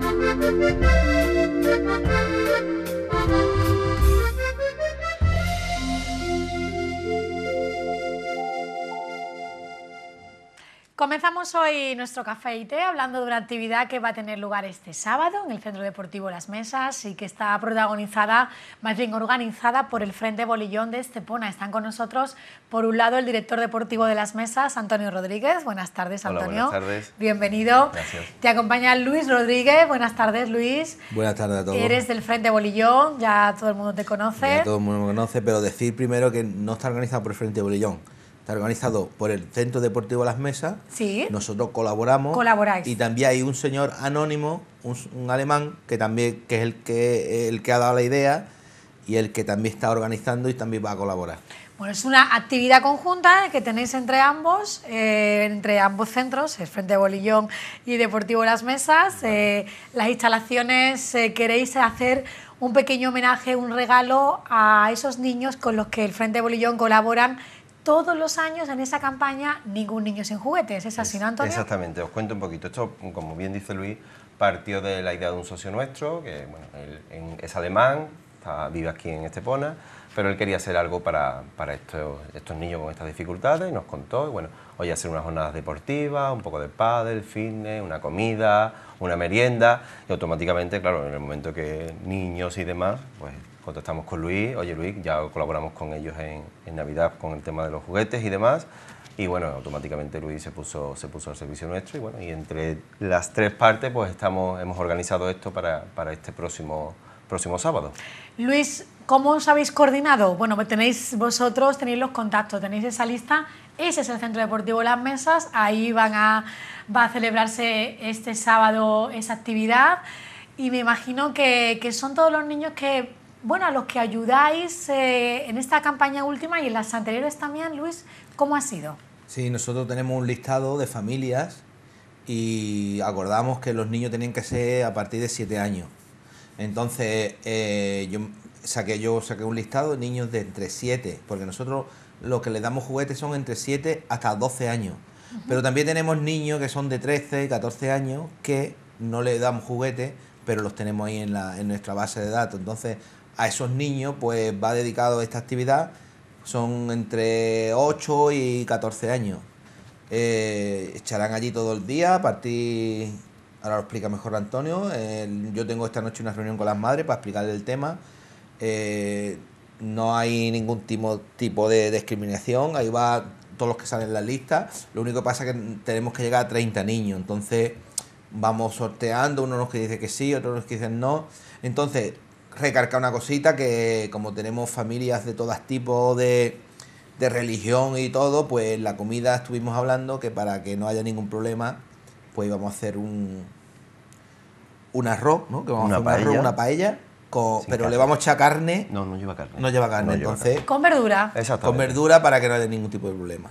Thank you. Comenzamos hoy nuestro café y té hablando de una actividad que va a tener lugar este sábado en el Centro Deportivo Las Mesas y que está protagonizada, más bien organizada por el Frente Bolillón de Estepona. Están con nosotros, por un lado, el director deportivo de Las Mesas, Antonio Rodríguez. Buenas tardes, Antonio. buenas tardes. Bienvenido. Gracias. Te acompaña Luis Rodríguez. Buenas tardes, Luis. Buenas tardes a todos. Eres del Frente Bolillón, ya todo el mundo te conoce. Ya todo el mundo me conoce, pero decir primero que no está organizado por el Frente Bolillón está organizado por el Centro Deportivo Las Mesas. Sí. Nosotros colaboramos. Colaboráis. Y también hay un señor anónimo, un, alemán, que también que es el que, el que ha dado la idea y el que también está organizando y también va a colaborar. Bueno, es una actividad conjunta que tenéis entre ambos, eh, entre ambos centros, el Frente Bolillón y Deportivo Las Mesas. Eh, las instalaciones, eh, queréis hacer un pequeño homenaje, un regalo a esos niños con los que el Frente Bolillón colaboran todos los años en esa campaña Ningún niño sin juguetes. ¿Es así, Exactamente, os cuento un poquito. Esto, como bien dice Luis, partió de la idea de un socio nuestro, que es alemán, vive aquí en Estepona, pero él quería hacer algo para, estos, niños con estas dificultades y nos contó, y bueno, hoy hacer unas jornadas deportivas, un poco de pádel, fitness, una comida, una merienda y automáticamente, claro, en el momento que niños y demás, pues contactamos con Luis, oye Luis, ya colaboramos con ellos en, Navidad con el tema de los juguetes y demás, y bueno, automáticamente Luis se puso, se puso al servicio nuestro y bueno, y entre las tres partes pues estamos, hemos organizado esto para, este próximo, próximo sábado. Luis, ¿cómo os habéis coordinado? Bueno, pues tenéis vosotros, tenéis los contactos, tenéis esa lista, ese es el Centro Deportivo Las Mesas, ahí van a va a celebrarse este sábado esa actividad y me imagino que, son todos los niños que, bueno, a los que ayudáis eh, en esta campaña última y en las anteriores también, Luis, ¿cómo ha sido? Sí, nosotros tenemos un listado de familias y acordamos que los niños tenían que ser a partir de 7 años. Entonces, eh, yo, saqué, yo saqué un listado de niños de entre 7, porque nosotros lo que les damos juguetes son entre 7 hasta 12 años. Pero también tenemos niños que son de 13, 14 años que no le dan juguetes, pero los tenemos ahí en, la, en nuestra base de datos. Entonces, a esos niños pues va dedicado esta actividad. Son entre 8 y 14 años. Eh, echarán allí todo el día, a partir, ahora lo explica mejor Antonio, yo tengo esta noche una reunión con las madres para explicarle el tema. Eh, no hay ningún tipo, tipo de discriminación, ahí va todos los que salen en la lista. Lo único que pasa es que tenemos que llegar a 30 niños. Entonces vamos sorteando, uno nos que dice que sí, otros nos que dicen no. Entonces, recarga una cosita que como tenemos familias de todos tipos de, de religión y todo, pues la comida estuvimos hablando que para que no haya ningún problema, pues íbamos a hacer un, un arroz, ¿no? Que vamos a hacer un arroz, una paella pero le vamos a echar carne. No, no lleva carne. No lleva carne, entonces. Con verdura. Con verdura para que no haya ningún tipo de problema.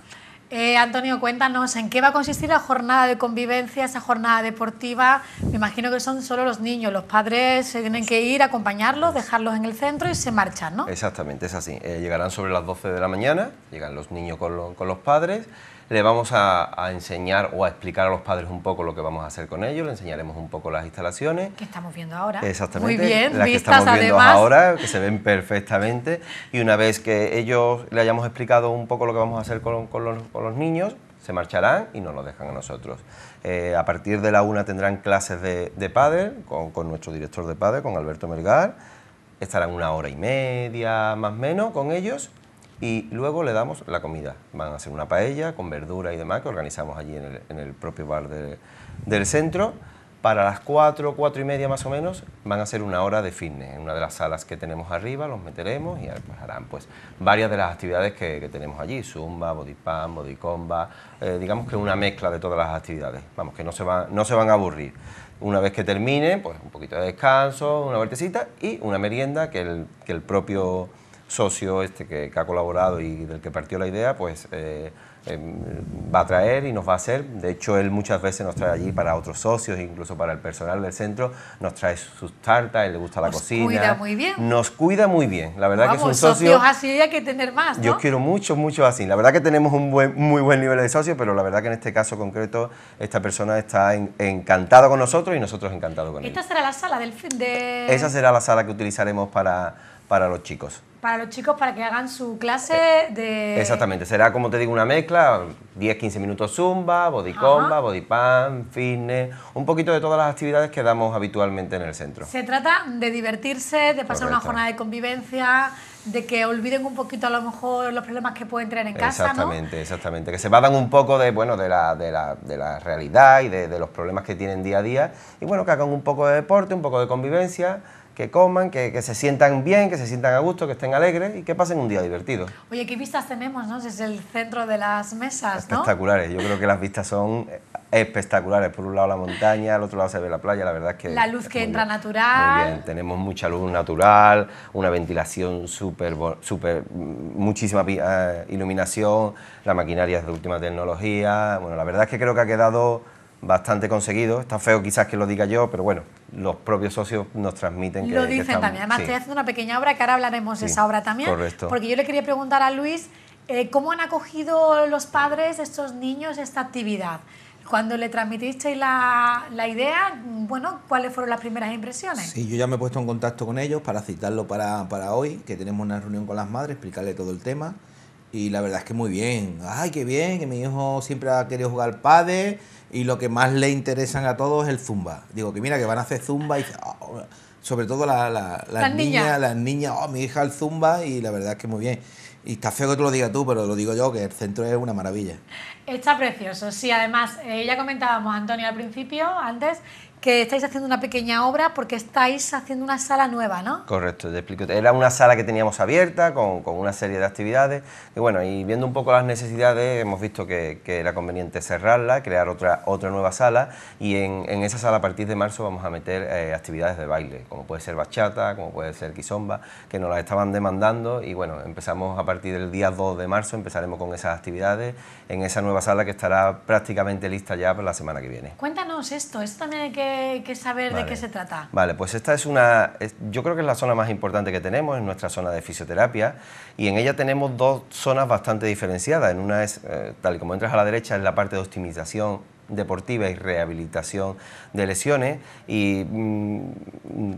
Eh, Antonio, cuéntanos, ¿en qué va a consistir la jornada de convivencia, esa jornada deportiva? Me imagino que son solo los niños, los padres se tienen que ir, acompañarlos, dejarlos en el centro y se marchan, ¿no? Exactamente, es así. Eh, llegarán sobre las 12 de la mañana, llegan los niños con, con los padres le vamos a, enseñar o a explicar a los padres un poco lo que vamos a hacer con ellos, le enseñaremos un poco las instalaciones. Que estamos viendo ahora. Exactamente. Muy bien, que estamos viendo ahora, que se ven perfectamente. Y una vez que ellos le hayamos explicado un poco lo que vamos a hacer con, los, niños, se marcharán y nos lo dejan a nosotros. Eh, a partir de la una tendrán clases de, de con, nuestro director de padre, con Alberto Melgar. Estarán una hora y media más o menos con ellos y luego le damos la comida. Van a hacer una paella con verdura y demás que organizamos allí en el, propio bar del centro. Para las 4, 4 y media más o menos, van a hacer una hora de fitness. En una de las salas que tenemos arriba los meteremos y pues, harán pues, varias de las actividades que, tenemos allí. Zumba, bodipam, bodicomba... Eh, digamos que una mezcla de todas las actividades. Vamos, que no se, van, no se van a aburrir. Una vez que termine pues un poquito de descanso, una vueltecita y una merienda que el, que el propio socio este que, ha colaborado y del que partió la idea, pues eh, em, va a traer y nos va a hacer. De hecho, él muchas veces nos trae allí para otros socios, incluso para el personal del centro, nos trae sus tartas, él le gusta la cocina. Nos cuida muy bien. Nos cuida muy bien. La verdad que es un socio... socios así hay que tener más, ¿no? Yo quiero mucho, mucho así. La verdad que tenemos un buen, muy buen nivel de socios, pero la verdad que en este caso concreto esta persona está encantada con nosotros y nosotros encantados con él. ¿Esta será la sala del... fin De... Esa será la sala que utilizaremos para, para los chicos. Para los chicos, para que hagan su clase eh, de... Exactamente, será como te digo una mezcla, 10-15 minutos zumba, body comba body pan fitness, un poquito de todas las actividades que damos habitualmente en el centro. Se trata de divertirse, de pasar una jornada de convivencia, de que olviden un poquito a lo mejor los problemas que pueden tener en casa, Exactamente, exactamente, que se vadan un poco de, bueno, de, la, de, la, de la realidad y de, de los problemas que tienen día a día y bueno, que hagan un poco de deporte, un poco de convivencia que coman, que, se sientan bien, que se sientan a gusto, que estén alegres y que pasen un día divertido. Oye, ¿qué vistas tenemos no? desde el centro de las mesas? Espectaculares, yo creo que las vistas son espectaculares. Por un lado la montaña, al otro lado se ve la playa, la verdad es que... La luz que entra natural. Muy bien, tenemos mucha luz natural, una ventilación súper, súper, mm, muchísima eh, iluminación, la maquinaria es de última tecnología. Bueno, la verdad es que creo que ha quedado bastante conseguido. Está feo quizás que lo diga yo, pero bueno, los propios socios nos transmiten que... Lo dicen también. Además, estoy haciendo una pequeña obra que ahora hablaremos de esa obra también. Porque yo le quería preguntar a Luis eh, cómo han acogido los padres, estos niños, esta actividad. Cuando le transmitisteis la, idea, bueno, ¿cuáles fueron las primeras impresiones? Sí, yo ya me he puesto en contacto con ellos para citarlo para, para hoy, que tenemos una reunión con las madres, explicarle todo el tema. Y la verdad es que muy bien. Ay, qué bien, que mi hijo siempre ha querido jugar al padre y lo que más le interesan a todos es el zumba. Digo, que mira, que van a hacer zumba y... Oh, sobre todo las, niñas, las niñas, oh, mi hija el zumba y la verdad es que muy bien. Y está feo que tú lo digas tú, pero lo digo yo, que el centro es una maravilla. Está precioso, sí, además, eh, ya comentábamos, Antonio, al principio, antes, que estáis haciendo una pequeña obra porque estáis haciendo una sala nueva, ¿no? Correcto, te explico. Era una sala que teníamos abierta con, una serie de actividades y bueno, y viendo un poco las necesidades hemos visto que, era conveniente cerrarla, crear otra, otra nueva sala y en, esa sala a partir de marzo vamos a meter eh, actividades de baile, como puede ser bachata, como puede ser quizomba, que nos las estaban demandando y bueno, empezamos a partir del día 2 de marzo, empezaremos con esas actividades en esa nueva sala que estará prácticamente lista ya para la semana que viene. Cuéntanos esto, esto también hay que que, saber de qué se trata. Vale, pues esta es una, yo creo que es la zona más importante que tenemos, en nuestra zona de fisioterapia, y en ella tenemos dos zonas bastante diferenciadas. En una es, eh, tal y como entras a la derecha, es la parte de optimización deportiva y rehabilitación de lesiones y mm,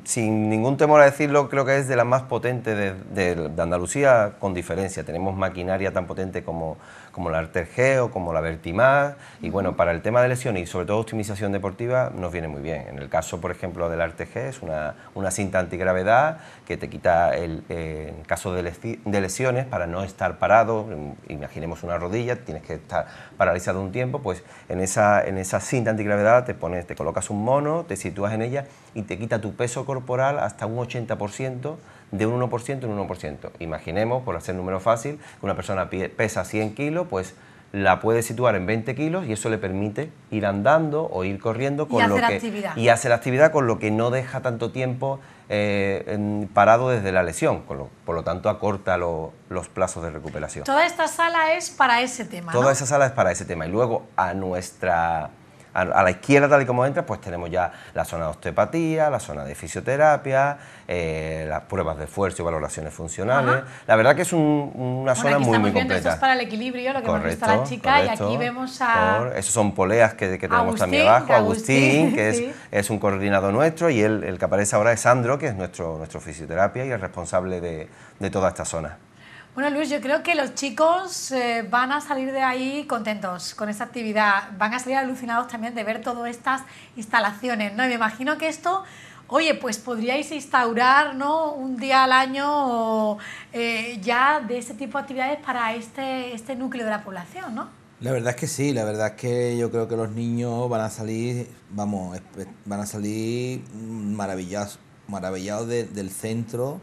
sin ningún temor a decirlo creo que es de las más potentes de, Andalucía con diferencia. Tenemos maquinaria tan potente como, como la Artergeo, como la Vertima. y bueno, para el tema de lesiones y sobre todo optimización deportiva nos viene muy bien. En el caso por ejemplo del Arteg es una, una, cinta antigravedad que te quita el, eh, en caso de, de lesiones para no estar parado, mm, imaginemos una rodilla, tienes que estar paralizado un tiempo, pues en esa en esa cinta antigravedad te, pones, te colocas un mono, te sitúas en ella y te quita tu peso corporal hasta un 80%, de un 1% en un 1%. Imaginemos, por hacer número fácil, que una persona pesa 100 kilos, pues la puede situar en 20 kilos y eso le permite ir andando o ir corriendo con y hacer lo que, actividad. y hacer actividad con lo que no deja tanto tiempo eh, parado desde la lesión, por lo tanto acorta los plazos de recuperación. Toda esta sala es para ese tema. Toda esa sala es para ese tema y luego a nuestra a, la izquierda, tal y como entra, pues tenemos ya la zona de osteopatía, la zona de fisioterapia, eh, las pruebas de esfuerzo y valoraciones funcionales. La verdad que es un, una zona muy, muy completa. Esto es para el equilibrio, lo que nos la chica, y aquí vemos a... esos son poleas que, tenemos también abajo, Agustín, que es, es, un coordinador nuestro, y el que aparece ahora es Sandro, que es nuestro, nuestro fisioterapia y el responsable de, de toda esta zona. Bueno, Luis, yo creo que los chicos eh, van a salir de ahí contentos con esta actividad. Van a salir alucinados también de ver todas estas instalaciones, ¿no? Y me imagino que esto oye, pues podríais instaurar ¿no? un día al año eh, ya de este tipo de actividades para este, este, núcleo de la población, ¿no? La verdad es que sí, la verdad es que yo creo que los niños van a salir, vamos, van a salir maravillados, maravillados del centro,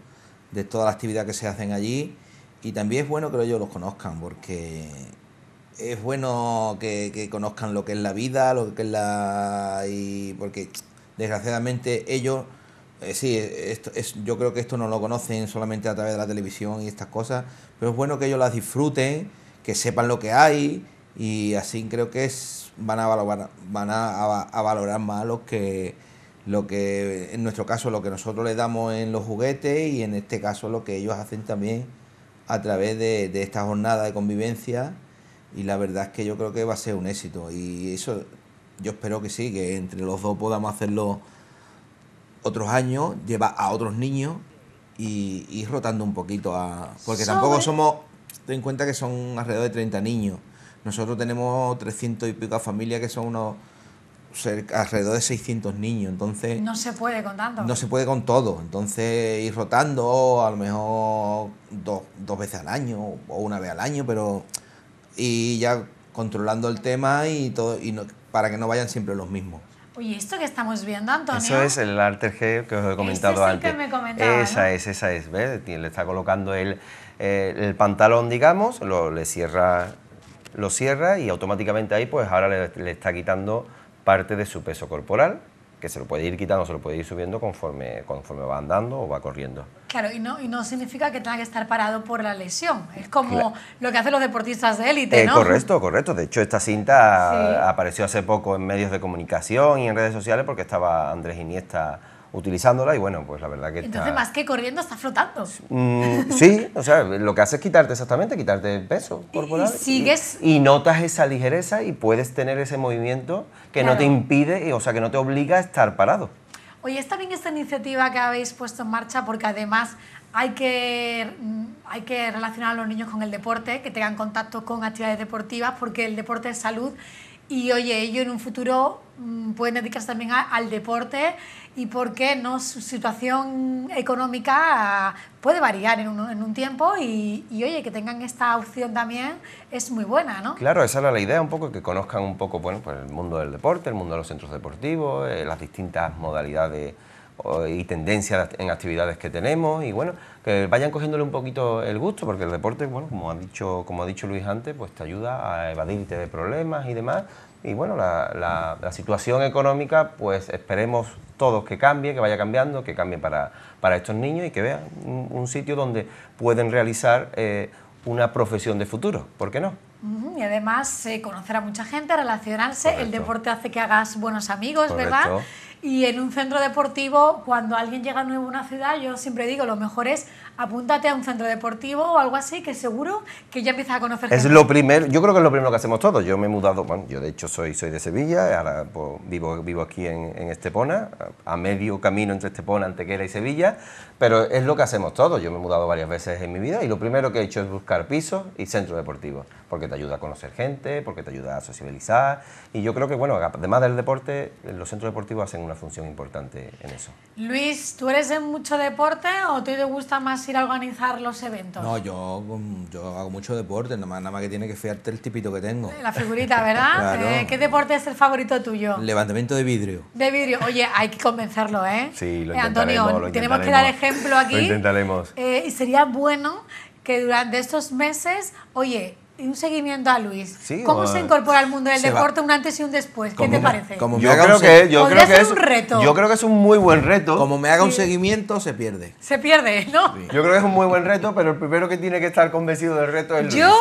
de toda la actividad que se hacen allí y también es bueno que ellos los conozcan, porque es bueno que, conozcan lo que es la vida, lo que es la... Y porque desgraciadamente ellos, eh, sí, esto, es, yo creo que esto no lo conocen solamente a través de la televisión y estas cosas, pero es bueno que ellos las disfruten, que sepan lo que hay y así creo que es, van, a valorar, van a, valorar más lo que, lo que, en nuestro caso, lo que nosotros les damos en los juguetes y en este caso lo que ellos hacen también a través de, esta jornada de convivencia y la verdad es que yo creo que va a ser un éxito y eso yo espero que sí, que entre los dos podamos hacerlo otros años, Llevar a otros niños y ir rotando un poquito a porque tampoco somos ten en cuenta que son alrededor de 30 niños. Nosotros tenemos 300 y pico familias que son unos alrededor de 600 niños, entonces... No se puede con tanto. No se puede con todo, entonces ir rotando a lo mejor dos, veces al año o una vez al año, pero... Y ya controlando el tema y todo y para que no vayan siempre los mismos. Oye, esto que estamos viendo, Antonio. Eso es el G que os he este comentado antes. esa es, esa es, ¿ves? Le está colocando el, eh, el pantalón, digamos, lo, le cierra, lo cierra y automáticamente ahí, pues ahora le está quitando parte de su peso corporal, que se lo puede ir quitando, se lo puede ir subiendo conforme, conforme va andando o va corriendo. Claro, y no, y no significa que tenga que estar parado por la lesión. Es como lo que hacen los deportistas de élite, eh, ¿no? correcto, correcto. De hecho, esta cinta apareció hace poco en medios de comunicación y en redes sociales porque estaba Andrés Iniesta utilizándola y bueno, pues la verdad que... Entonces más que corriendo está flotando. Mm, sí, o sea, lo que hace es quitarte exactamente, quitarte el peso corporal. Y sigues... Y, notas esa ligereza y puedes tener ese movimiento que no te impide, eh, o sea, que no te obliga a estar parado. Oye, está bien esta iniciativa que habéis puesto en marcha porque además hay que, mm, hay que relacionar a los niños con el deporte, que tengan contacto con actividades deportivas porque el deporte es salud y oye, ellos en un futuro mm, pueden dedicarse también al deporte y por qué no su situación económica ah, puede variar en un, en un tiempo y, y, oye, que tengan esta opción también es muy buena, ¿no? Claro, esa era la idea un poco, que conozcan un poco bueno, pues el mundo del deporte, el mundo de los centros deportivos, eh, las distintas modalidades. De y tendencias en actividades que tenemos y bueno, que vayan cogiéndole un poquito el gusto porque el deporte, bueno, como ha dicho, como ha dicho Luis antes, pues te ayuda a evadirte de problemas y demás y bueno, la, situación económica pues esperemos todos que cambie, que vaya cambiando, que cambie para, para estos niños y que vean un, sitio donde pueden realizar eh, una profesión de futuro, ¿por qué no? Y además conocer a mucha gente, relacionarse, el deporte hace que hagas buenos amigos, ¿verdad? Y en un centro deportivo, cuando alguien llega nuevo a una ciudad, yo siempre digo, lo mejor es apúntate a un centro deportivo o algo así, que seguro que ya empiezas a conocer. Es lo primero, yo creo que es lo primero que hacemos todos. Yo me he mudado, bueno, yo de hecho soy, soy de Sevilla, ahora pues, vivo, vivo aquí en, Estepona, a, medio camino entre Estepona, Antequera y Sevilla, pero es lo que hacemos todos. Yo me he mudado varias veces en mi vida y lo primero que he hecho es buscar pisos y centros deportivos, porque te ayuda a conocer gente, porque te ayuda a sociabilizar y yo creo que, bueno, además del deporte, los centros deportivos hacen una función importante en eso. Luis, ¿tú eres de mucho deporte o te gusta más ir a organizar los eventos? No, yo, mm, yo hago mucho deporte, nada más, nada que tiene que fiarte el tipito que tengo. La figurita, ¿verdad? Eh, ¿Qué deporte es el favorito tuyo? Levantamiento de vidrio. De vidrio. Oye, hay que convencerlo, ¿eh? Sí, lo eh, intentaremos. Antonio, tenemos que dar ejemplo aquí. intentaremos. Eh, y sería bueno que durante estos meses, oye, un seguimiento a Luis. ¿Cómo se incorpora al mundo del deporte un antes y un después? ¿Qué te parece? yo creo, que, es un reto. Yo creo que es un muy buen reto. Como me haga un seguimiento, se pierde. Se pierde, ¿no? Yo creo que es un muy buen reto, pero el primero que tiene que estar convencido del reto es Luis. Yo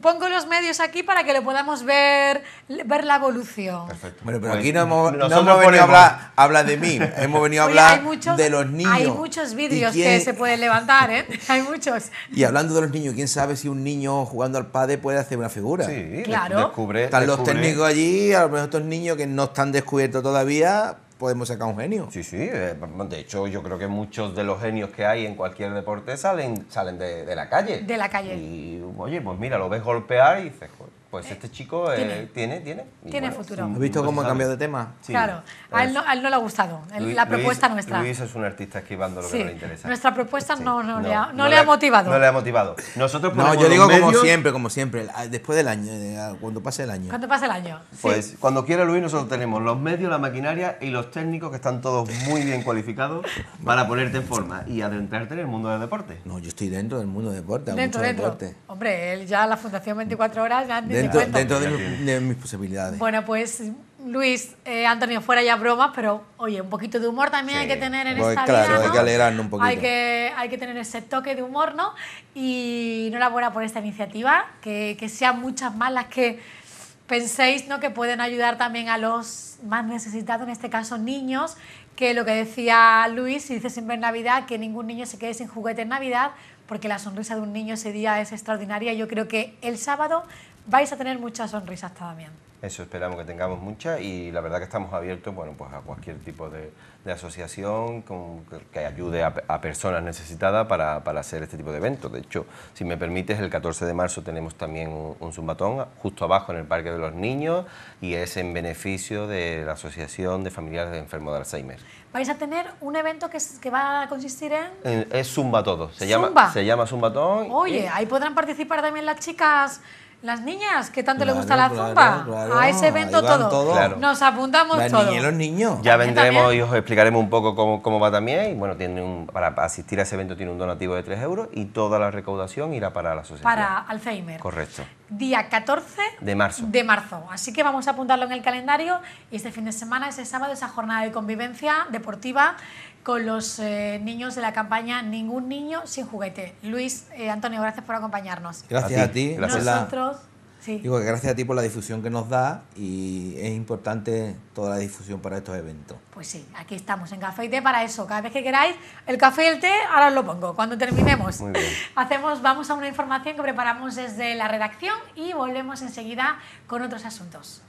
pongo los medios aquí para que lo podamos ver, ver la evolución. Perfecto. Bueno, pero pues aquí no hemos, venido a hablar, habla de mí, hemos venido a hablar de los niños. Hay muchos vídeos que se pueden levantar, ¿eh? Hay muchos. Y hablando de los niños, ¿quién sabe si un niño jugando al padre puede hacer una figura. Sí, claro. Descubre, están los técnicos allí, a lo mejor estos niños que no están descubiertos todavía, podemos sacar un genio. Sí, sí. Eh, de hecho, yo creo que muchos de los genios que hay en cualquier deporte salen, salen de, de la calle. De la calle. Y, oye, pues mira, lo ves golpear y dices, joder, pues eh, este chico eh, tiene, tiene. Tiene, futuro. ¿Has visto cómo ha cambiado de tema? Claro, a él, no, le ha gustado la propuesta nuestra. Luis es un artista esquivando lo que no le interesa. Nuestra propuesta no, le ha, no, le ha, motivado. No le ha motivado. Nosotros no, yo digo como siempre, como siempre, después del año, eh, cuando pase el año. Cuando pase el año. Pues cuando quiera Luis, nosotros tenemos los medios, la maquinaria y los técnicos que están todos muy bien cualificados para ponerte en forma y adentrarte en el mundo del deporte. No, yo estoy dentro del mundo del deporte. Dentro, del Deporte. Hombre, él ya la Fundación 24 Horas ya dentro, de, mis posibilidades. Bueno, pues Luis, eh, Antonio, fuera ya bromas, pero oye, un poquito de humor también hay que tener en esta claro, vida, hay que alegrarnos un poquito. Hay que, tener ese toque de humor, ¿no? Y enhorabuena por esta iniciativa, que, sean muchas más las que penséis ¿no? que pueden ayudar también a los más necesitados, en este caso niños, que lo que decía Luis, y dice siempre en Navidad, que ningún niño se quede sin juguete en Navidad, porque la sonrisa de un niño ese día es extraordinaria. Yo creo que el sábado vais a tener muchas sonrisas también. Eso esperamos que tengamos muchas y la verdad que estamos abiertos bueno, pues a cualquier tipo de, asociación que ayude a, personas necesitadas para, hacer este tipo de eventos. De hecho, si me permites, el 14 de marzo tenemos también un, zumbatón justo abajo en el Parque de los Niños y es en beneficio de la Asociación de Familiares de Enfermos de Alzheimer. Vais a tener un evento que, va a consistir en... Es Zumba Todo, se, Llama, se llama Zumbatón. Oye, ahí podrán participar también las chicas las niñas, que tanto les le gusta la zumba. A ah, ese evento todo. Nos apuntamos todos. los niños. Ya vendremos y os explicaremos un poco cómo, va también. Y bueno, tiene un, para asistir a ese evento tiene un donativo de 3 euros y toda la recaudación irá para la asociación. Para Alzheimer. Correcto día 14 de marzo. de marzo. Así que vamos a apuntarlo en el calendario y este fin de semana, ese sábado, esa jornada de convivencia deportiva con los eh, niños de la campaña Ningún Niño Sin Juguete. Luis, eh, Antonio, gracias por acompañarnos. Gracias a ti. Gracias. Nosotros... Digo que gracias a ti por la difusión que nos da y es importante toda la difusión para estos eventos. Pues sí, aquí estamos en Café y Té para eso. Cada vez que queráis el café y el té, ahora os lo pongo. Cuando terminemos, hacemos, vamos a una información que preparamos desde la redacción y volvemos enseguida con otros asuntos.